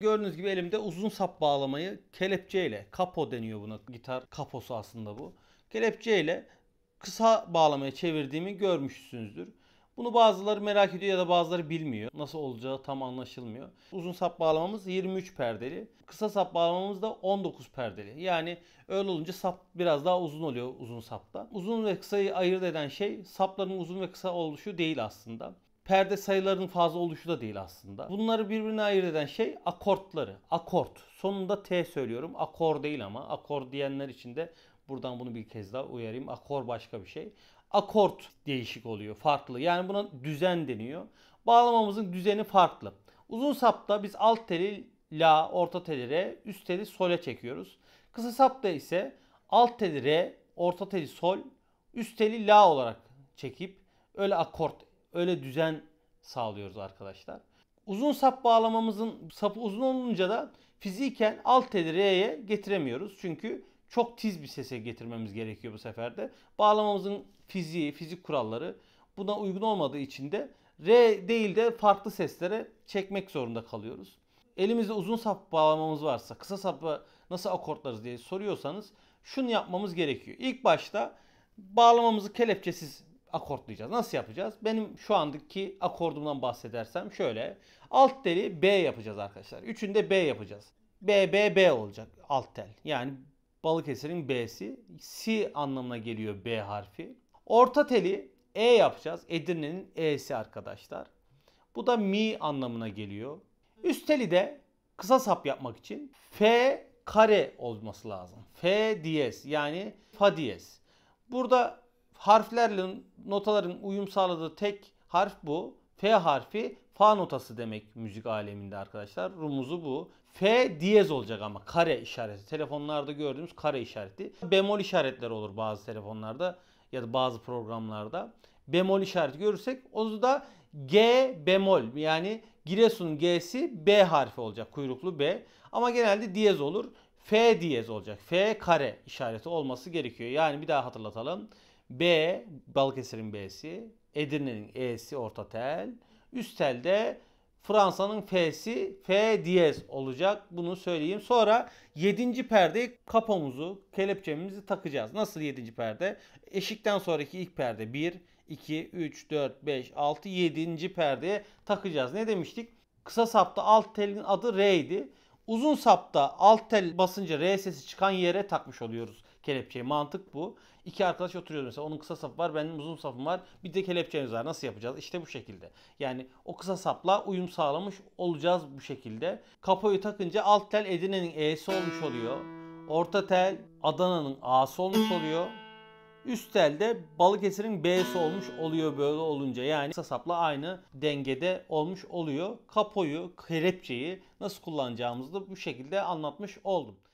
Gördüğünüz gibi elimde uzun sap bağlamayı kelepçeyle, kapo deniyor buna gitar kaposu aslında bu. Kelepçeyle kısa bağlamaya çevirdiğimi görmüşsünüzdür. Bunu bazıları merak ediyor ya da bazıları bilmiyor. Nasıl olacağı tam anlaşılmıyor. Uzun sap bağlamamız 23 perdeli. Kısa sap bağlamamız da 19 perdeli. Yani öyle olunca sap biraz daha uzun oluyor uzun sapta. Uzun ve kısayı ayırt eden şey sapların uzun ve kısa oluşu değil aslında perde sayılarının fazla oluşu da değil aslında. Bunları birbirine ayırt eden şey akortları. Akort. Sonunda T söylüyorum. Akor değil ama. Akor diyenler için de buradan bunu bir kez daha uyarayım. Akor başka bir şey. Akort değişik oluyor. Farklı. Yani buna düzen deniyor. Bağlamamızın düzeni farklı. Uzun sapta biz alt teli la, orta teli re, üst teli sole çekiyoruz. Kısa sapta ise alt teli re, orta teli sol, üst teli la olarak çekip öyle akort öyle düzen sağlıyoruz arkadaşlar. Uzun sap bağlamamızın sapı uzun olunca da fiziken alt teli R'ye getiremiyoruz. Çünkü çok tiz bir sese getirmemiz gerekiyor bu seferde. Bağlamamızın fiziği, fizik kuralları buna uygun olmadığı için de R değil de farklı seslere çekmek zorunda kalıyoruz. Elimizde uzun sap bağlamamız varsa kısa sapı nasıl akortlarız diye soruyorsanız şunu yapmamız gerekiyor. İlk başta bağlamamızı kelepçesiz akortlayacağız. Nasıl yapacağız? Benim şu andaki akordumdan bahsedersem şöyle. Alt teli B yapacağız arkadaşlar. Üçünde B yapacağız. B, B, B olacak alt tel. Yani Balıkesir'in B'si. Si anlamına geliyor B harfi. Orta teli E yapacağız. Edirne'nin E'si arkadaşlar. Bu da mi anlamına geliyor. Üst teli de kısa sap yapmak için F kare olması lazım. F diyez yani fa diyez. Burada harflerle notaların uyum sağladığı tek harf bu. F harfi fa notası demek müzik aleminde arkadaşlar. Rumuzu bu. F diyez olacak ama kare işareti. Telefonlarda gördüğümüz kare işareti. Bemol işaretleri olur bazı telefonlarda ya da bazı programlarda. Bemol işareti görürsek o da G bemol yani Giresun'un G'si B harfi olacak kuyruklu B. Ama genelde diyez olur. F diyez olacak. F kare işareti olması gerekiyor. Yani bir daha hatırlatalım. B Balıkesir'in B'si, Edirne'nin E'si orta tel. Üst telde Fransa'nın F'si F diyez olacak. Bunu söyleyeyim. Sonra 7. perde kapomuzu, kelepçemizi takacağız. Nasıl 7. perde? Eşikten sonraki ilk perde 1, 2, 3, 4, 5, 6, 7. perdeye takacağız. Ne demiştik? Kısa sapta alt telin adı R idi. Uzun sapta alt tel basınca R sesi çıkan yere takmış oluyoruz kelepçeyi. Mantık bu. İki arkadaş oturuyor mesela. Onun kısa sapı var, benim uzun sapım var. Bir de kelepçemiz var. Nasıl yapacağız? İşte bu şekilde. Yani o kısa sapla uyum sağlamış olacağız bu şekilde. Kapoyu takınca alt tel Edirne'nin E'si olmuş oluyor. Orta tel Adana'nın A'sı olmuş oluyor. Üst telde Balıkesir'in B'si olmuş oluyor böyle olunca. Yani kısa sapla aynı dengede olmuş oluyor. Kapoyu, kelepçeyi nasıl kullanacağımızı da bu şekilde anlatmış oldum.